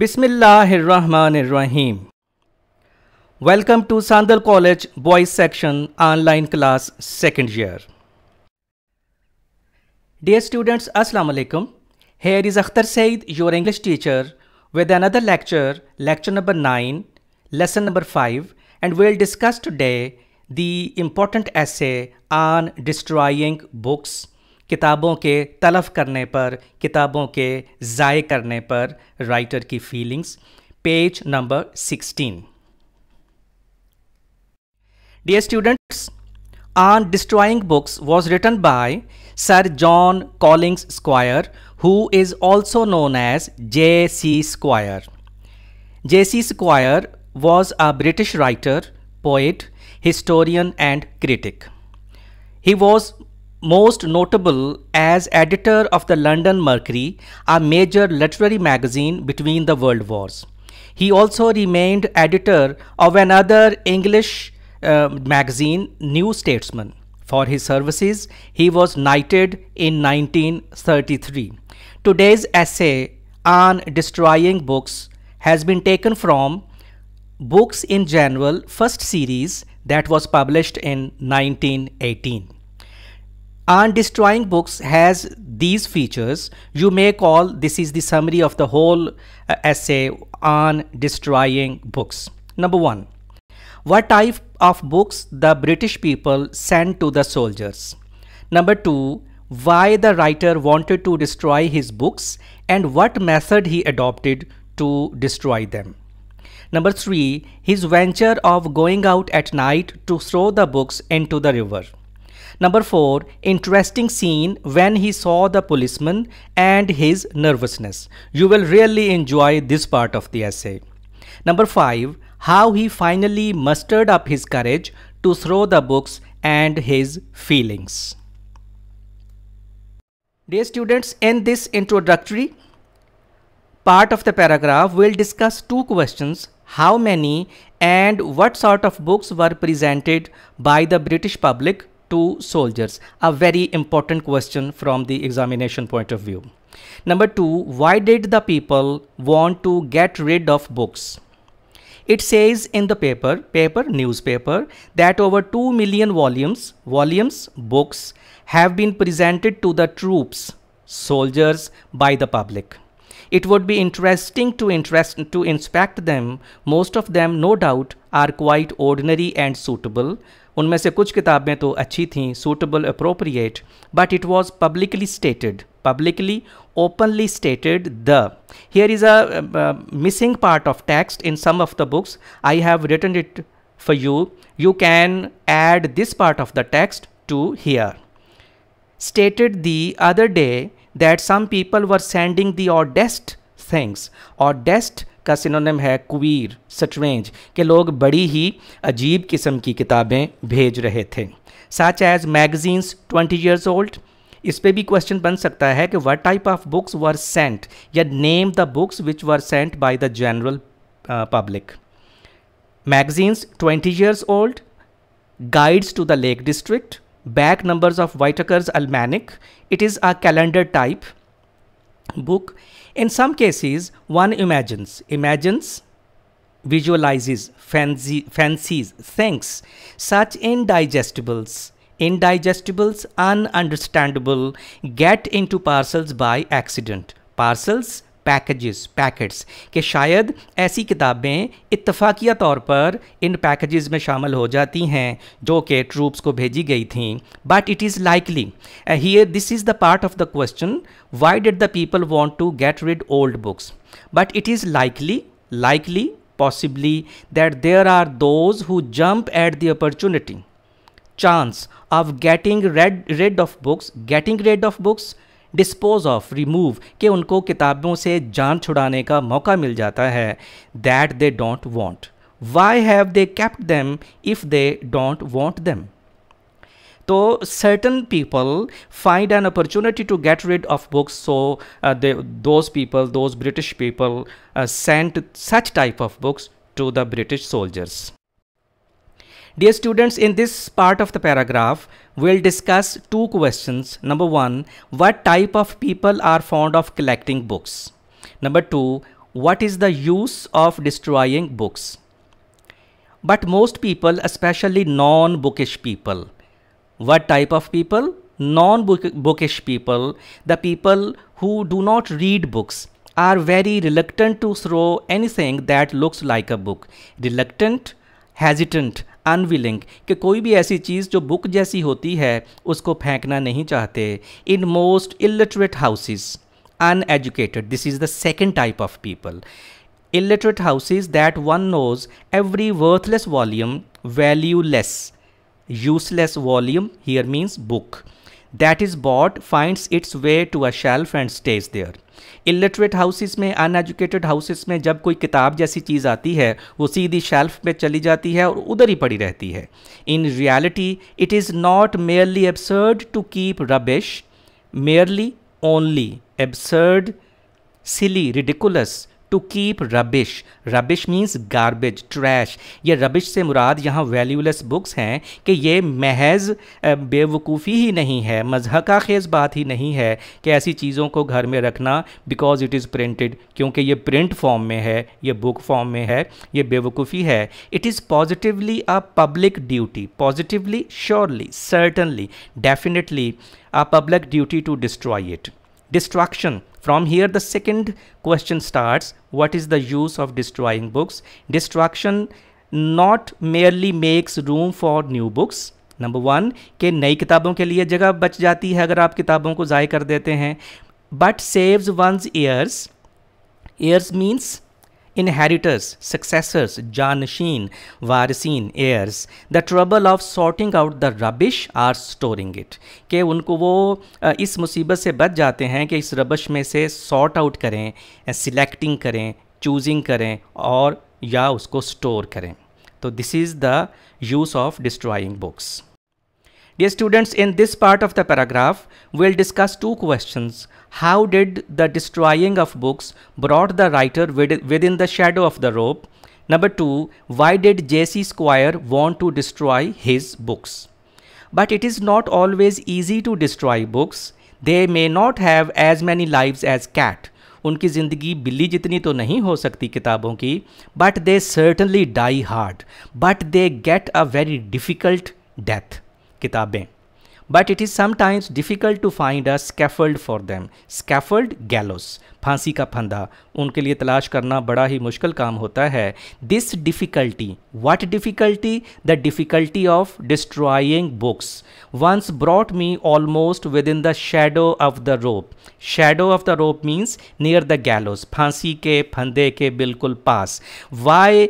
Bismillahirrahmanirrahim. Welcome to Sandal College Boys Section Online Class Second Year. Dear students, Assalamu alaikum. Here is Akhtar Said, your English teacher, with another lecture, lecture number 9, lesson number 5, and we'll discuss today the important essay on destroying books किताबों के तलफ करने पर किताबों के ज़ाय करने पर writer की feelings page number sixteen dear students on destroying books was written by sir John Collings Squire who is also known as J C Squire J C Squire was a British writer poet historian and critic he was most notable as editor of the London Mercury, a major literary magazine between the world wars. He also remained editor of another English uh, magazine, New Statesman. For his services, he was knighted in 1933. Today's essay on destroying books has been taken from Books in General first series that was published in 1918 and destroying books has these features you may call this is the summary of the whole uh, essay on destroying books number 1 what type of books the british people sent to the soldiers number 2 why the writer wanted to destroy his books and what method he adopted to destroy them. Number 3. His venture of going out at night to throw the books into the river. Number 4. Interesting scene when he saw the policeman and his nervousness. You will really enjoy this part of the essay. Number 5. How he finally mustered up his courage to throw the books and his feelings. Dear students, in this introductory part of the paragraph, we'll discuss two questions how many and what sort of books were presented by the British public Two soldiers? A very important question from the examination point of view. Number two, why did the people want to get rid of books? It says in the paper, paper, newspaper, that over 2 million volumes, volumes, books have been presented to the troops, soldiers by the public. It would be interesting to interest to inspect them. Most of them, no doubt, are quite ordinary and suitable उनमें से कुछ किताबें तो अच्छी थीं suitable appropriate but it was publicly stated publicly openly stated the here is a missing part of text in some of the books I have return it for you you can add this part of the text to here stated the other day that some people were sending the best things और best का synonym है कुवीर strange के लोग बड़ी ही अजीब किस्म की किताबें भेज रहे थे such as magazines twenty years old इस पे भी क्वेश्चन बन सकता है कि what type of books were sent या name the books which were sent by the general public magazines twenty years old guides to the lake district back numbers of Whitaker's almanac it is a calendar type book. In some cases, one imagines, imagines, visualizes, fancy, fancies, thinks such indigestibles, indigestibles, ununderstandable, get into parcels by accident. Parcels packages packets कि शायद ऐसी किताबें इतफाक़िया तौर पर इन packages में शामिल हो जाती हैं जो कि ट्रूप्स को भेजी गई थी but it is likely here this is the part of the question why did the people want to get rid old books but it is likely likely possibly that there are those who jump at the opportunity chance of getting rid, rid of books getting rid of books dispose of remove के उनको किताबों से जान छुड़ाने का मौका मिल जाता है that they don't want why have they kept them if they don't want them तो certain people find an opportunity to get rid of books so those people those British people sent such type of books to the British soldiers Dear students, in this part of the paragraph, we'll discuss two questions. Number one, what type of people are fond of collecting books? Number two, what is the use of destroying books? But most people, especially non-bookish people, what type of people? Non-bookish people, the people who do not read books, are very reluctant to throw anything that looks like a book. Reluctant, hesitant unwilling कि कोई भी ऐसी चीज़ जो book जैसी होती है उसको फेंकना नहीं चाहते in most illiterate houses uneducated this is the second type of people illiterate houses that one knows every worthless volume valueless useless volume here means book that is bought finds its way to a shelf and stays there illiterate houses में uneducated houses में जब कोई किताब जैसी चीज़ आती है वो सीधी shelf पे चली जाती है और उधर ही पड़ी रहती है in reality it is not merely absurd to keep rubbish merely only absurd silly ridiculous to keep rubbish rubbish means garbage trash ये रबिश से मुराद यहाँ वैल्यूलेस बुक्स हैं कि ये महज बेवकूफ़ी ही नहीं है मजहका खेज़ बात ही नहीं है कि ऐसी चीज़ों को घर में रखना बिकॉज इट इज़ प्रिंटेड क्योंकि ये प्रिंट फॉर्म में है ये बुक फॉर्म में है ये बेवकूफ़ी है it is positively a public duty positively surely certainly definitely a public duty to destroy it destruction from here the second question starts what is the use of destroying books destruction not merely makes room for new books number 1 ke nayi kitabon ke liye jagah bach jati hai agar aap kitabon ko zaya kar dete hain but saves one's ears ears means inheritors, successors, jansheen, वारसीन heirs the trouble of sorting out the rubbish or storing it के उनको वो इस मुसीबत से बच जाते हैं कि इस रबश में से सॉर्ट आउट करें सिलेक्टिंग करें चूजिंग करें और या उसको स्टोर करें तो this is the use of destroying books Dear students in this part of the paragraph we'll discuss two question how did the destroying of books brought the writer within the shadow of the rope? Number two, why did J.C. Squire want to destroy his books? But it is not always easy to destroy books. They may not have as many lives as cat. उनकी ज़िंदगी बिल्ली जितनी तो नहीं हो सकती किताबों की but they certainly die hard but they get a very difficult death किताबें but it is sometimes difficult to find a scaffold for them. Scaffold, gallows. फांसी का फंदा उनके लिए तलाश करना बड़ा ही मुश्किल काम होता है this difficulty what difficulty the difficulty of destroying books once brought me almost within the shadow of the rope shadow of the rope means near the gallows फांसी के फंदे के बिल्कुल पास why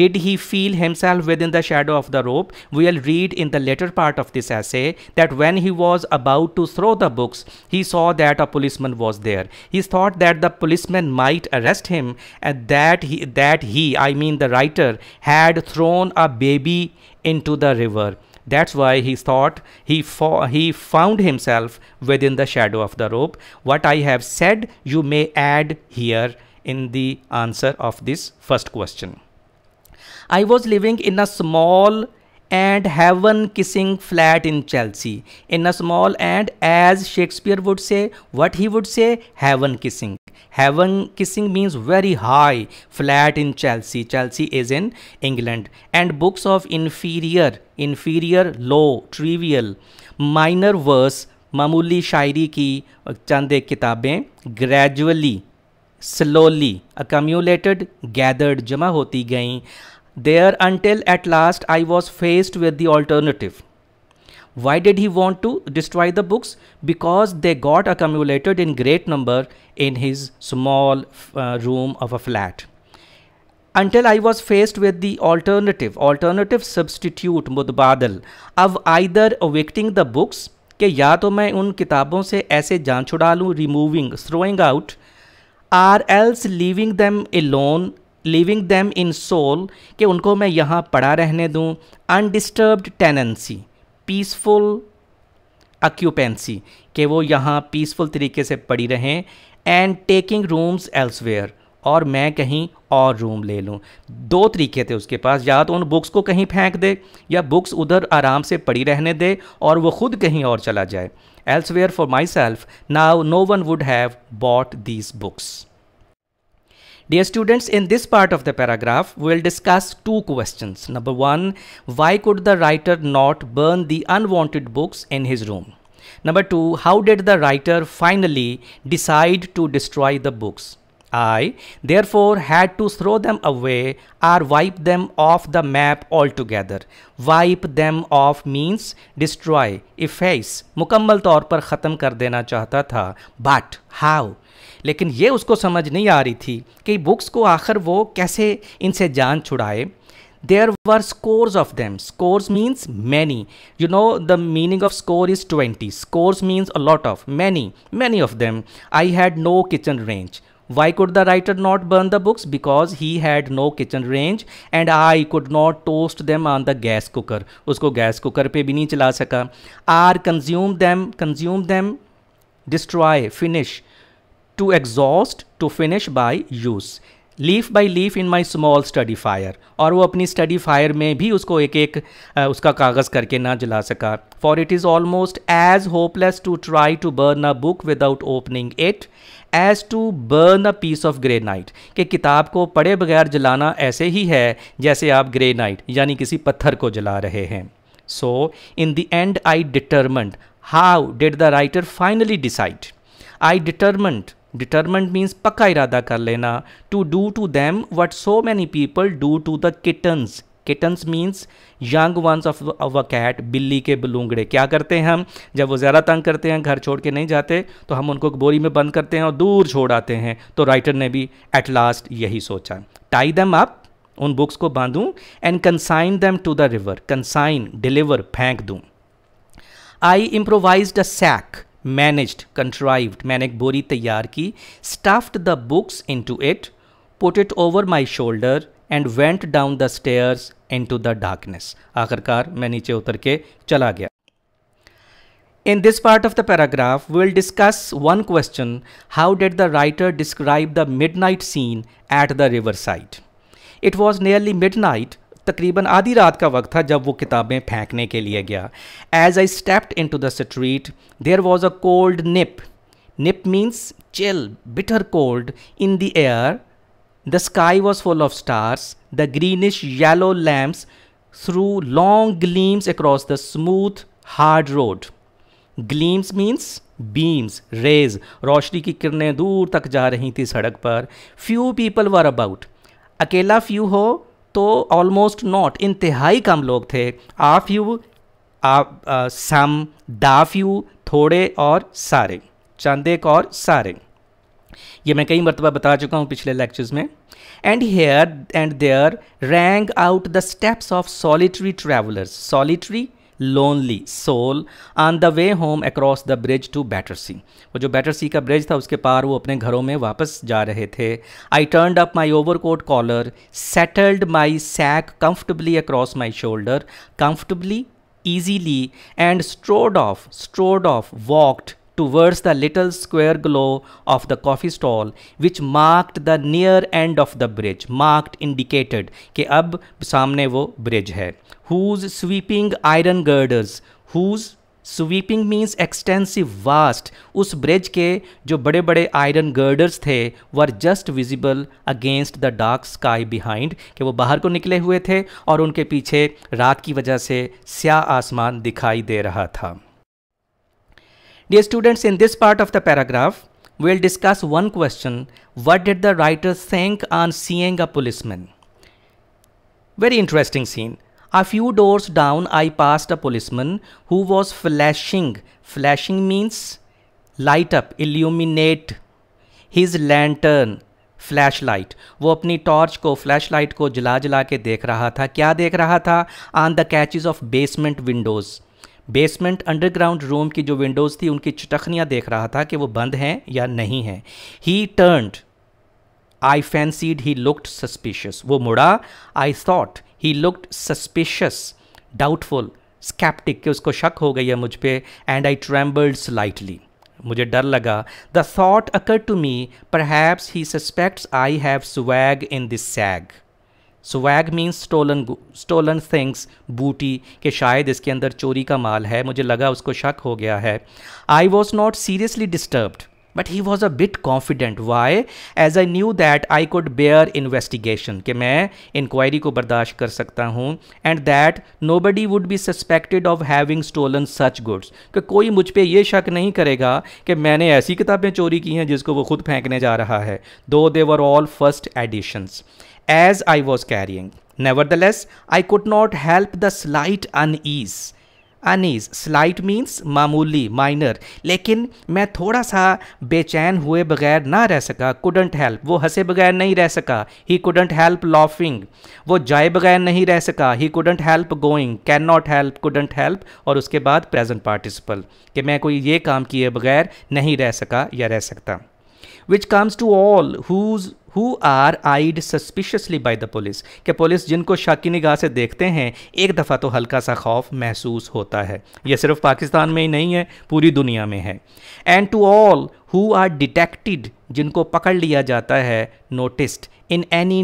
did he feel himself within the shadow of the rope we'll read in the latter part of this essay that when he was about to throw the books he saw that a policeman was there he thought thought that the policeman might arrest him and that he, that he, I mean the writer, had thrown a baby into the river. That's why he thought he, fo he found himself within the shadow of the rope. What I have said, you may add here in the answer of this first question. I was living in a small and heaven kissing flat in Chelsea. In a small and as Shakespeare would say, what he would say, heaven kissing. Heaven kissing means very high, flat in Chelsea. Chelsea is in England. And books of inferior, inferior, low, trivial, minor verse, mamooli shayari ki चंद एक किताबें gradually slowly अकम्यूलेटेड gathered जमा होती गईं there until at last I was faced with the alternative. Why did he want to destroy the books? Because they got accumulated in great number in his small uh, room of a flat. Until I was faced with the alternative, alternative substitute mudbadal. of either evicting the books ke या तो मैं उन किताबों से ऐसे जान removing throwing out, or else leaving them alone. Leaving them in soul कि उनको मैं यहाँ पड़ा रहने दूँ अनडिस्टर्ब्ड टेनेंसी पीसफुल अक्यूपेंसी कि वो यहाँ पीसफुल तरीके से पड़ी रहें एंड टेकिंग रूम्स एल्सवेयर और मैं कहीं और रूम ले लूँ दो तरीके थे उसके पास या तो उन बुक्स को कहीं फेंक दे या बुक्स उधर आराम से पड़ी रहने दे और वो खुद कहीं और चला जाए elsewhere for myself now no one would have bought these books Dear students, in this part of the paragraph, we will discuss two questions. Number one, why could the writer not burn the unwanted books in his room? Number two, how did the writer finally decide to destroy the books? I therefore had to throw them away or wipe them off the map altogether. Wipe them off means destroy, efface, Mukammal तौर पर khatam kar dena chahta tha. But how? लेकिन ये उसको समझ नहीं आ रही थी कि बुक्स को आखिर वो कैसे इनसे जान छुड़ाए there were scores of them scores means many you know the meaning of score is twenty scores means a lot of many many of them I had no kitchen range Why could the writer not burn the books? Because he had no kitchen range and I could not toast them on the gas cooker. उसको gas cooker पे भी नहीं चला सका or consume them consume them destroy finish to exhaust to finish by use leaf by leaf in my small study fire और वो अपनी study fire में भी उसको एक एक उसका कागज़ करके ना जला सका for it is almost as hopeless to try to burn a book without opening it as to burn a piece of granite कि किताब को पढ़े बगैर जलाना ऐसे ही है जैसे आप ग्रे नाइट यानी किसी पत्थर को जला रहे हैं so in the end I determined how did the writer finally decide I determined determined means पक्का इरादा कर लेना to do to them what so many people do to the kittens kittens means young ones of a cat बिल्ली के बलूंगड़े क्या करते हैं हम जब वो ज़्यादा तंग करते हैं घर छोड़ के नहीं जाते तो हम उनको बोरी में बंद करते हैं और दूर छोड़ आते हैं तो राइटर ने भी एट लास्ट यही सोचा टाई दैम अप उन बुक्स को बांधूँ and consign them to the river consign deliver फेंक दूँ I improvise a sack managed contrived मैंने एक बोरी तैयार की stuffed the books into it put it over my shoulder and went down the stairs into the darkness आखिरकार मैं नीचे उतर के चला गया In this part of the paragraph, we'll discuss one question How did the writer describe the midnight scene at the riverside? It was nearly midnight तकरीबन आधी रात का वक्त था जब वो किताबें फेंकने के लिए गया as I stepped into the street there was a cold nip nip means chill bitter cold in the air the sky was full of stars the greenish yellow lamps threw long gleams across the smooth hard road gleams means beams rays रोशनी की किरणें दूर तक जा रही थी सड़क पर फ्यू पीपल वर अबाउट अकेला फ्यू हो तो ऑलमोस्ट नॉट इंतहाई कम लोग थे of a few some the few थोड़े और सारे चंद एक और सारे ये मैं कई मरतबा बता चुका हूँ पिछले लेक्चर्स में and here and there rang out the steps of solitary travellers solitary lonely soul on the way home across the bridge to Battersea. वो जो बैटरसी का ब्रिज था उसके पार वो अपने घरों में वापस जा रहे थे I turned up my overcoat collar settled my sack comfortably across my shoulder, comfortably, easily, and strode off, strode off, walked towards the little square glow of the coffee stall which marked the near end of the bridge marked indicated ke ab samne wo bridge hai whose sweeping iron girders whose sweeping means extensive vast उस bridge के जो बड़े बड़े iron girders थे were just visible against the dark sky behind कि वो बाहर को निकले हुए थे और उनके पीछे रात की वजह से स्या आसमान दिखाई दे रहा था Dear students, in this part of the paragraph, we'll discuss one question. What did the writer think on seeing a policeman? Very interesting scene. A few doors down, I passed a policeman who was flashing. Flashing means light up, illuminate his lantern, flashlight. वो अपनी torch को flashlight को जला जला के देख रहा था क्या देख रहा था on the catches of basement windows basement underground room की जो विंडोज़ थी उनकी चटखनियाँ देख रहा था कि वो बंद हैं या नहीं हैं he turned I fancied he looked suspicious वो मुड़ा I thought he looked suspicious doubtful sceptic कि उसको शक हो गई है मुझ पर एंड आई ट्रैम्बल्ड स्लाइटली मुझे डर लगा the thought occur to me perhaps he suspects I have swag in this sack swag means stolen stolen things booty कि शायद इसके अंदर चोरी का माल है मुझे लगा उसको शक हो गया है I was not seriously disturbed but he was a bit confident why as I knew that I could bear investigation कि मैं इंक्वायरी को बर्दाश्त कर सकता हूँ and that nobody would be suspected of having stolen such goods कि कोई मुझ पर यह शक नहीं करेगा कि मैंने ऐसी किताबें चोरी की हैं जिसको वो खुद फेंकने जा रहा है though they were all first editions as I was carrying. Nevertheless, I could not help the slight unease. Unease slight means मामूली माइनर लेकिन मैं थोड़ा सा बेचैन हुए बगैर ना रह सका कुडंट हेल्प वो हंसे बगैर नहीं रह सका ही कुडंट हेल्प लॉफिंग वो जाए बगैर नहीं रह सका he couldn't help going can not help couldn't help और उसके बाद प्रेजेंट पार्टिसिपल कि मैं कोई ये काम किए बगैर नहीं रह सका या रह सकता which comes to all whose who are eyed suspiciously by the police कि पुलिस जिनको शाकी निगाह से देखते हैं एक दफ़ा तो हल्का सा खौफ महसूस होता है यह सिर्फ पाकिस्तान में ही नहीं है पूरी दुनिया में है and to all who are detected जिनको पकड़ लिया जाता है noticed in any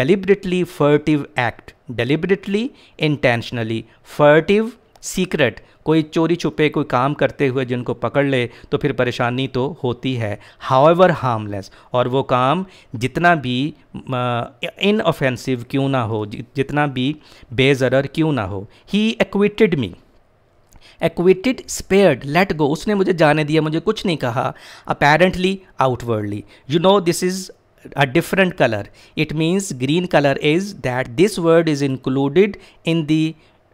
deliberately furtive act deliberately intentionally furtive secret कोई चोरी छुपे कोई काम करते हुए जिनको पकड़ ले तो फिर परेशानी तो होती है हाउ एवर हार्मलेस और वो काम जितना भी इनऑफेंसिव क्यों ना हो जितना भी बेजरर क्यों ना हो he acquitted me acquitted spared let go उसने मुझे जाने दिया मुझे कुछ नहीं कहा apparently outwardly you know this is a different colour it means green colour is that this word is included in the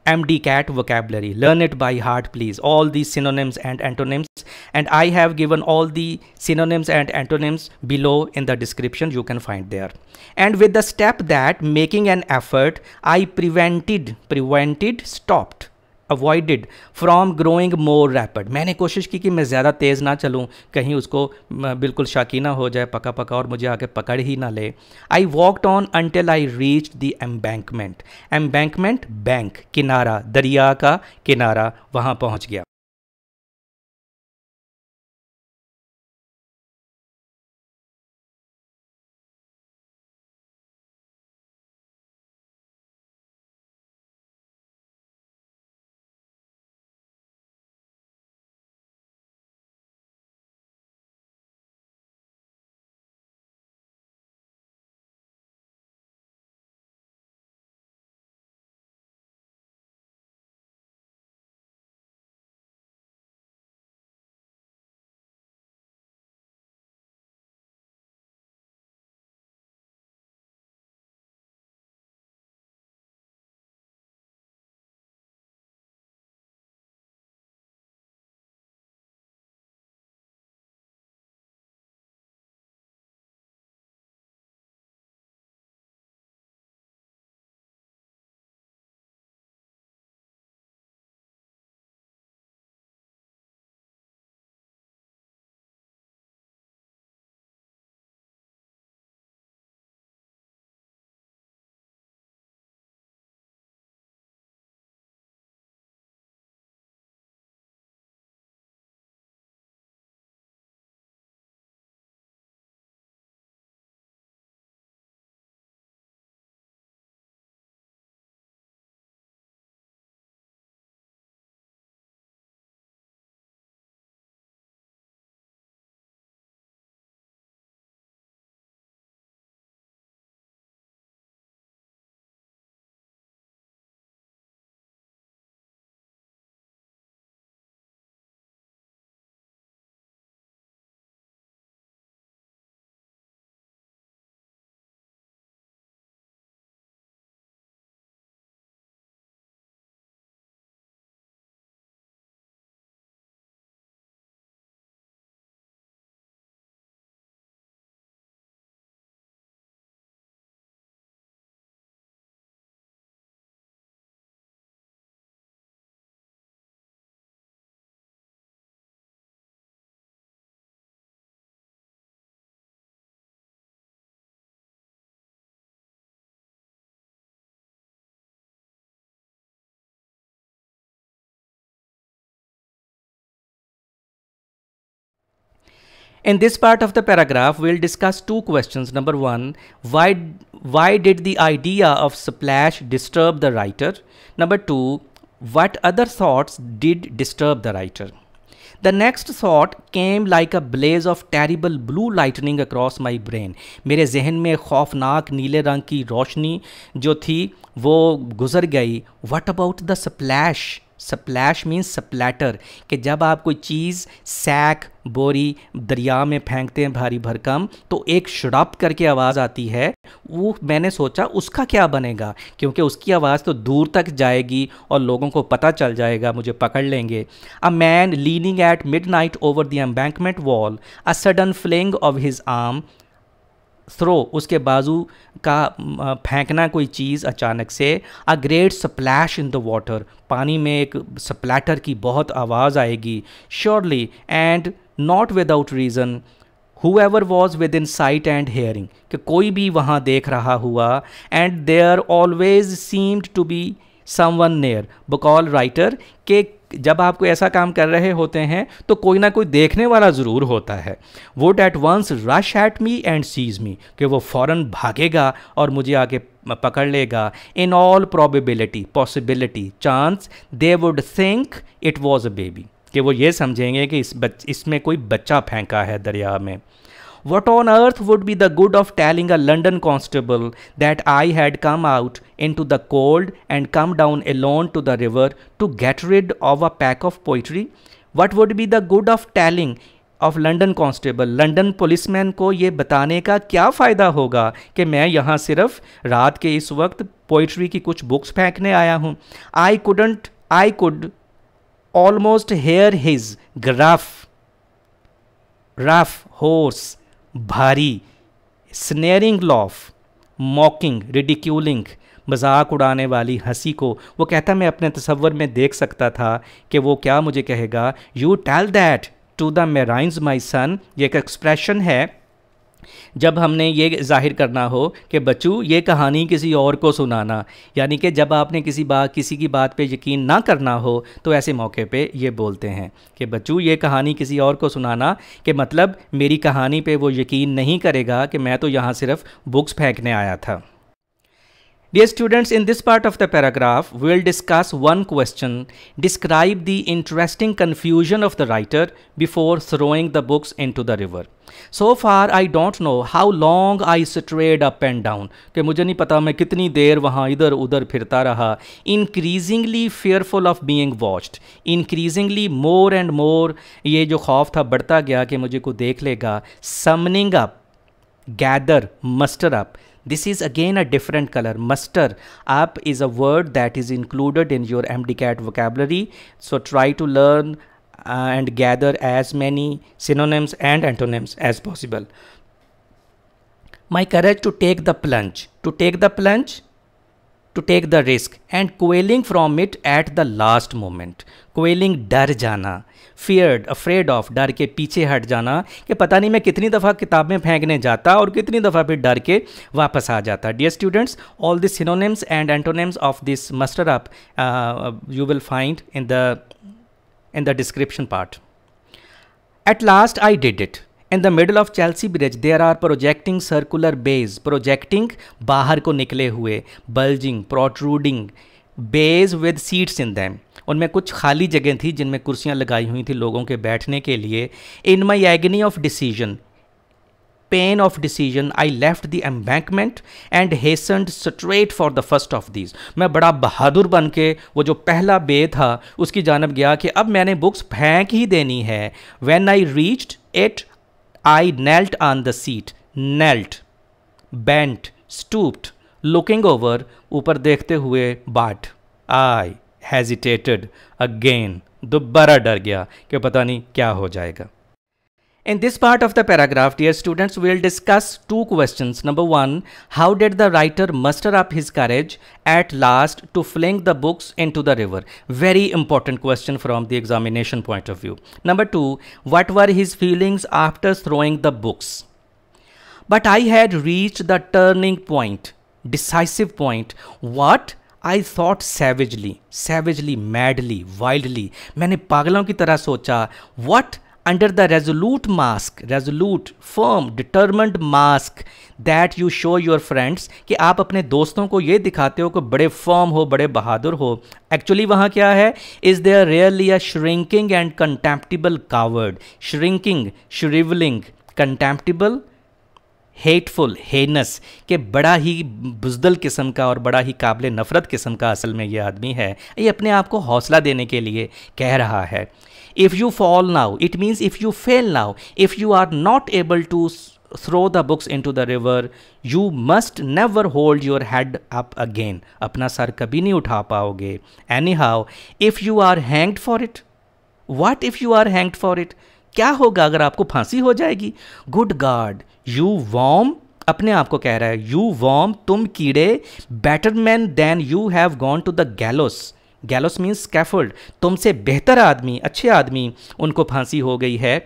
MDCAT vocabulary. Learn it by heart, please. All these synonyms and antonyms. And I have given all the synonyms and antonyms below in the description. You can find there. And with the step that making an effort, I prevented, prevented, stopped avoided from growing more rapid मैंने कोशिश की कि मैं ज़्यादा तेज़ ना चलूँ कहीं उसको बिल्कुल शाकी ना हो जाए पका पका और मुझे आगे पकड़ ही ना ले I walked on until I reach the embankment embankment bank किनारा दरिया का किनारा वहाँ पहुँच गया In this part of the paragraph, we'll discuss two questions. Number one, why, why did the idea of splash disturb the writer? Number two, what other thoughts did disturb the writer? The next thought came like a blaze of terrible blue lightning across my brain. मेरे जहन में खौफनाक नीले रंग की रोशनी जो थी वो गुजर गई What about the splash splash means splatter कि जब आप कोई चीज़ सैक बोरी दरिया में फेंकते हैं भारी भरकम तो एक शड़प करके आवाज़ आती है वो मैंने सोचा उसका क्या बनेगा क्योंकि उसकी आवाज़ तो दूर तक जाएगी और लोगों को पता चल जाएगा मुझे पकड़ लेंगे a man leaning at midnight over the embankment wall a sudden fling of his arm throw उसके बाजू का फेंकना कोई चीज़ अचानक से a great splash in the water पानी में एक स्प्लैटर की बहुत आवाज़ आएगी surely and not without reason whoever was within sight and hearing कि कोई भी वहाँ देख रहा हुआ and there always seemed to be some one near by call writer के जब आप कोई ऐसा काम कर रहे होते हैं तो कोई ना कोई देखने वाला ज़रूर होता है would at once rush at me and seize me कि वो फ़ौर भागेगा और मुझे आके पकड़ लेगा in all probability possibility chance they would think it was a baby कि वो ये समझेंगे कि इस बच इसमें कोई बच्चा फेंका है दरिया में What on earth would be the good of telling a London constable that I had come out into the cold and come down alone to the river to get rid of a pack of poetry? What would be the good of telling of London constable London policeman को ये बताने का क्या फ़ायदा होगा कि मैं यहाँ सिर्फ रात के इस वक्त पोइट्री की कुछ बुक्स फेंकने आया हूँ I couldn't I could almost hear his gruff rough hoarse भारी स्नेरिंग लॉफ मॉकिंग रिडिक्यूलिंग मजाक उड़ाने वाली हंसी को वो कहता मैं अपने तस्वर में देख सकता था कि वो क्या मुझे कहेगा you tell that to the marines my son ये एक एक्सप्रेशन है जब हमने ये जाहिर करना हो कि बच्चू ये कहानी किसी और को सुनाना यानी कि जब आपने किसी बात किसी की बात पे यकीन ना करना हो तो ऐसे मौके पे ये बोलते हैं कि बच्चू ये कहानी किसी और को सुनाना कि मतलब मेरी कहानी पे वो यकीन नहीं करेगा कि मैं तो यहाँ सिर्फ बुक्स फेंकने आया था Dear students, in this part of the paragraph, we will discuss one question. Describe the interesting confusion of the writer before throwing the books into the river. So far, I don't know how long I strayed up and down. कि मुझे नहीं पता मैं कितनी देर वहाँ इधर उधर फिरता रहा Increasingly fearful of being watched. Increasingly more and more ये जो खौफ था बढ़ता गया कि मुझे को देख लेगा Summoning up, gather, muster up. This is again a different color. Muster up is a word that is included in your MDCAT vocabulary. So try to learn uh, and gather as many synonyms and antonyms as possible. My courage to take the plunge. To take the plunge to take the risk and quailing from it at the last moment क्वेलिंग डर जाना feared afraid of डर के पीछे हट जाना कि पता नहीं मैं कितनी दफ़ा किताब में फेंकने जाता और कितनी दफ़ा फिर डर के वापस आ जाता dear students all this synonyms and antonyms of this muster up you will find in the in the description part at last I did it in the middle of Chelsea Bridge there are projecting circular bays projecting बाहर को निकले हुए bulging protruding bays with seats in them उनमें कुछ खाली जगह थी जिनमें कुर्सियाँ लगाई हुई थी लोगों के बैठने के लिए in my agony of decision pain of decision I left the embankment and hastened straight for the first of these मैं बड़ा बहादुर बन के वो जो पहला बे था उसकी जानब गया कि अब मैंने बुक्स फेंक ही देनी है when I reached it I knelt on the seat knelt bent stooped looking over ऊपर देखते हुए बाट आई हैजिटेटेड अगेन दोबारा डर गया कि पता नहीं क्या हो जाएगा In this part of the paragraph, dear students, we will discuss two questions. Number one, how did the writer muster up his courage at last to fling the books into the river? Very important question from the examination point of view. Number two, what were his feelings after throwing the books? But I had reached the turning point, decisive point. What? I thought savagely, savagely, madly, wildly. मैंने पागलों की तरह सोचा What? Under the resolute mask resolute firm determined mask that you show your friends कि आप अपने दोस्तों को ये दिखाते हो कि बड़े फर्म हो बड़े बहादुर हो एक्चुअली वहाँ क्या है is they are really are shrinking and contemptible coward shrinking shrivelling contemptible hateful heinous के बड़ा ही बुजदल किस्म का और बड़ा ही काबिल नफ़रत किस्म का असल में ये आदमी है ये अपने आप को हौसला देने के लिए कह रहा है if you fall now it means if you fail now if you are not able to throw the books into the river you must never hold your head up again अपना सर कभी नहीं उठा पाओगे anyhow if you are hanged for it what if you are hanged for it क्या होगा अगर आपको फांसी हो जाएगी गुड गार्ड यू वॉम अपने आप को कह रहा है यू वॉम तुम कीड़े better men than you have gone to the gallows gallows means scaffold तुमसे बेहतर आदमी अच्छे आदमी उनको फांसी हो गई है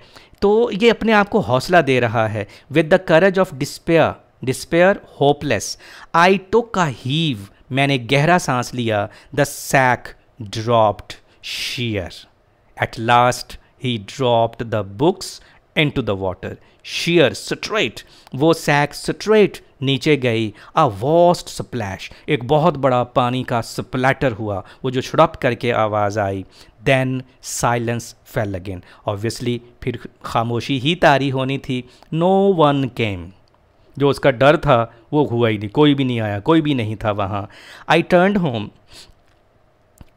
तो ये अपने आप को हौसला दे रहा है with the courage of despair despair hopeless I took का हीव मैंने गहरा सांस लिया the sack dropped sheer at last he dropped the books into the water sheer straight वो सैक स्ट्रेट नीचे गई अ वॉस्ट स्प्लैश एक बहुत बड़ा पानी का स्प्लैटर हुआ वो जो छुड़प करके आवाज़ आई then silence fell again obviously फिर खामोशी ही तारी होनी थी नो वन केम जो उसका डर था वो हुआ ही नहीं कोई भी नहीं आया कोई भी नहीं था वहाँ I turn home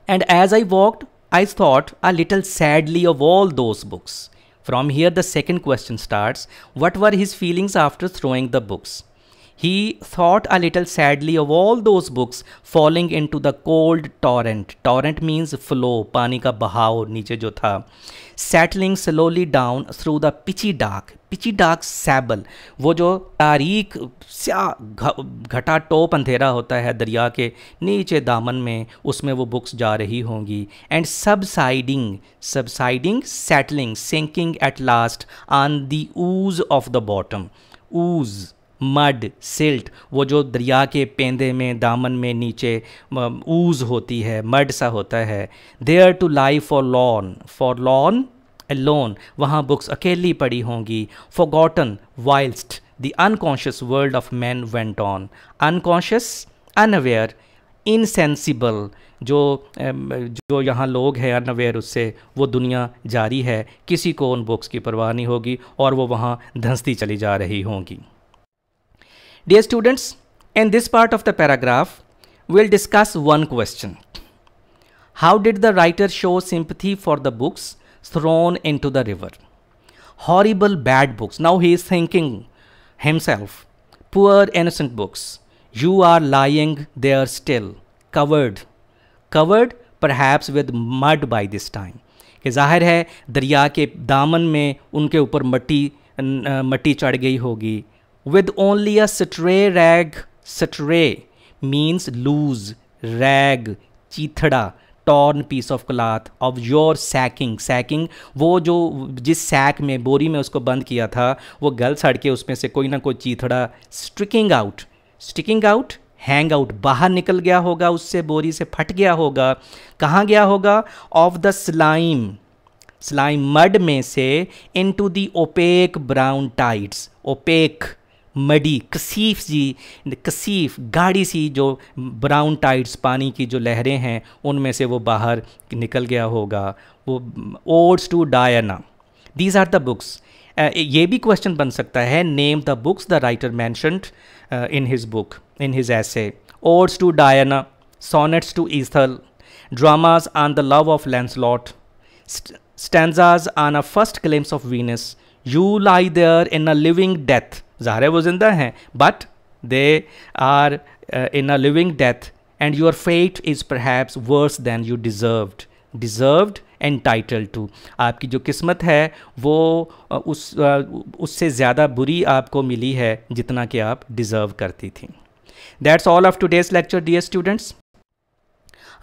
and as I walked I thought a little sadly of all those books. From here, the second question starts What were his feelings after throwing the books? He thought a little sadly of all those books falling into the cold torrent. Torrent means flow, पानी का बहाव नीचे जो था settling slowly down through the pitchy dark pitchy dark sable वो जो तारीख स्या घटा टोप अंधेरा होता है दरिया के नीचे दामन में उसमें वो बुक्स जा रही होंगी and subsiding subsiding settling sinking at last on the ooze of the bottom ooze mud silt वो जो दरिया के पेंदे में दामन में नीचे ऊज होती है मड सा होता है there to lie forlorn forlorn lone वहाँ बुक्स अकेली पड़ी होंगी forgotten whilst the unconscious world of man went on unconscious unaware insensible जो जो यहाँ लोग हैं अनअवेयर उससे वो दुनिया जारी है किसी को उन बुक्स की परवाह नहीं होगी और वो वहाँ धंसती चली जा रही होंगी Dear students, in this part of the paragraph, we'll discuss one question. How did the writer show sympathy for the books thrown into the river? Horrible bad books. Now he is thinking himself. Poor innocent books. You are lying there still, covered. Covered perhaps with mud by this time. कि जाहिर है दरिया के दामन में उनके ऊपर मट्टी मट्टी चढ़ गई होगी with only a stray rag stray means loose rag चीथड़ा torn piece of cloth of your sacking sacking वो जो जिस सैक में बोरी में उसको बंद किया था वो गल सड़ के उसमें से कोई ना कोई चीथड़ा striking out sticking out hang out बाहर निकल गया होगा उससे बोरी से फट गया होगा कहाँ गया होगा off the slime slime mud में से into the opaque brown tides opaque muddy कसीफ जी कसीफ गाढ़ी सी जो ब्राउन टाइड्स पानी की जो लहरें हैं उनमें से वो बाहर निकल गया होगा वो odes to Diana these are the books ये भी क्वेश्चन बन सकता है name the books the writer mentioned in his book in his essays odes to Diana sonnets to Ethel dramas on the love of Lancelot, st stanzas on a first claims of Venus you lie there in a living death ज़ाहिर है वो ज़िंदा हैं but they are in a living death and your fate is perhaps worse than you deserved deserved and title to आपकी जो किस्मत है वो uh, उस uh, उससे ज़्यादा बुरी आपको मिली है जितना कि आप डिज़र्व करती थी that's all of today's lecture dear students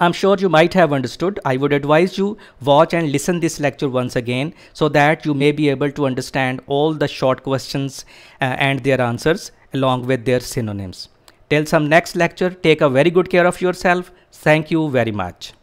I'm sure you might have understood. I would advise you watch and listen this lecture once again so that you may be able to understand all the short questions uh, and their answers along with their synonyms. Till some next lecture, take a very good care of yourself. Thank you very much.